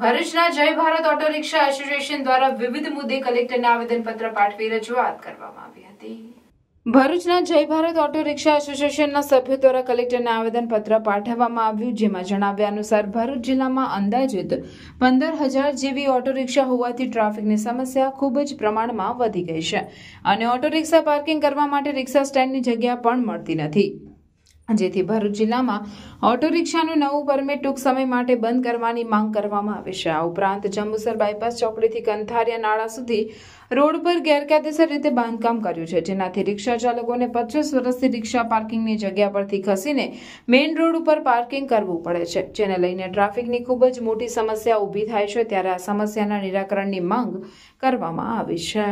ભરૂચના જય Bharat auto rickshaw association દ્વારા વિવિધ મુદ્દે કલેક્ટરને આવેદનપત્ર પાઠવી રજૂઆત કરવામાં આવી હતી ભરૂચના જય ભારત ઓટો રિક્ષા એસોસિએશનના સભ્યો દ્વારા કલેક્ટરને આવેદનપત્ર પાઠવવામાં આવ્યું જેમાં જણાવ્યા અનુસાર ભરૂચ જિલ્લામાં અંદાજિત પંદર હજાર જેવી ઓટો રિક્ષા હોવાથી ટ્રાફિકની સમસ્યા ખૂબ જ પ્રમાણમાં વધી ગઈ છે અને ઓટો રિક્ષા પાર્કિંગ કરવા માટે રિક્ષા સ્ટેન્ડની જગ્યા પણ મળતી નથી જેથી ભરૂચ જિલ્લામાં ઓટો રિક્ષાનું નવું પરમિટ ટૂંક સમય માટે બંધ કરવાની માંગ કરવામાં આવી છે આ ઉપરાંત જંબુસર બાયપાસ ચોકડીથી કંથારિયા નાળા સુધી રોડ પર ગેરકાયદેસર રીતે બાંધકામ કર્યું છે જેનાથી રિક્ષા ચાલકોને પચીસ વર્ષથી રિક્ષા પાર્કિંગની જગ્યા પરથી ખસીને મેઇન રોડ ઉપર પાર્કિંગ કરવું પડે છે જેને લઈને ટ્રાફિકની ખૂબ જ મોટી સમસ્યા ઊભી થાય છે ત્યારે આ સમસ્યાના નિરાકરણની માંગ કરવામાં આવી છે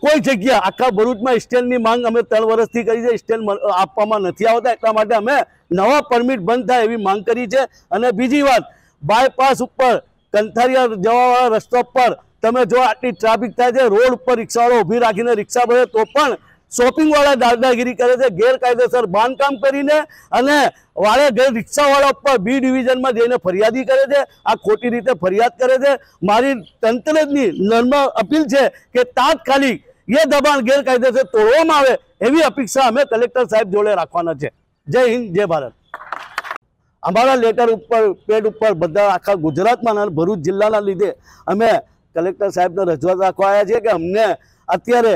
કોઈ જગ્યા આખા ભરૂચમાં સ્ટેલની માંગ અમે ત્રણ વર્ષથી કરી છે સ્ટેલ આપવામાં નથી આવતા એટલા માટે અમે નવા પરમિટ બંધ થાય એવી માંગ કરી છે અને બીજી વાત બાયપાસ ઉપર કંથારિયા જવાવાળા રસ્તા ઉપર તમે જો આટલી ટ્રાફિક થાય છે રોડ ઉપર રિક્ષાવાળો ઊભી રાખીને રિક્ષા ભરે તો પણ શોપિંગવાળા દાદાગીરી કરે છે ગેરકાયદેસર બાંધકામ કરીને અને વાળે ઘેર રિક્ષાવાળા ઉપર બી ડિવિઝનમાં જઈને ફરિયાદી કરે છે આ ખોટી રીતે ફરિયાદ કરે છે મારી તંત્રની નર્મ અપીલ છે કે તાત્કાલિક એ દબાણ ગેરકાયદેસર તોડવામાં આવે એવી અપેક્ષા અમે કલેક્ટર સાહેબ જોડે રાખવાના છે જય હિન્દ જય ભારત અમારા લેટર ઉપર પેડ ઉપર બધા આખા ગુજરાતમાં ભરૂચ જિલ્લાના લીધે અમે કલેક્ટર સાહેબને રજૂઆત રાખવા આવ્યા છીએ કે અમને અત્યારે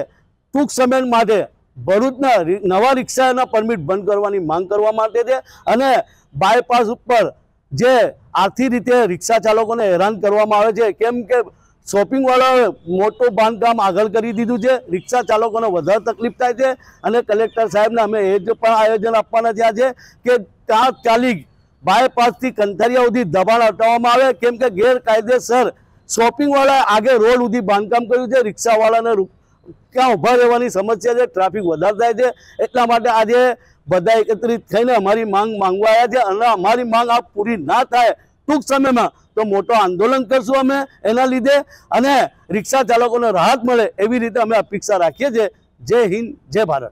ટૂંક સમય માટે ભરૂચના નવા રિક્ષાના પરમિટ બંધ કરવાની માંગ કરવા માટે છે અને બાયપાસ ઉપર જે આર્થિક રીતે રિક્ષા ચાલકોને હેરાન કરવામાં આવે છે કેમ કે શોપિંગવાળા મોટું બાંધકામ આગળ કરી દીધું છે રિક્ષા ચાલકોને વધારે તકલીફ થાય છે અને કલેક્ટર સાહેબને અમે એ જ પણ આયોજન આપવાના થયા છે કે ત્યાં ચાલી બાયપાસથી કંથારિયા સુધી દબાણ હટાવવામાં આવે કેમ કે ગેરકાયદેસર શોપિંગવાળાએ આગે રોડ સુધી બાંધકામ કર્યું છે રિક્ષાવાળાને ક્યાં ઊભા રહેવાની સમસ્યા છે ટ્રાફિક વધારે થાય છે એટલા માટે આજે બધા એકત્રિત થઈને અમારી માંગ માંગવા આવ્યા છે અને અમારી માંગ આ પૂરી ના થાય ટૂંક સમયમાં તો મોટો આંદોલન કરશું અમે એના લીધે અને રિક્ષા ચાલકોને રાહત મળે એવી રીતે અમે અપેક્ષા રાખીએ છીએ જય હિન્દ જય ભારત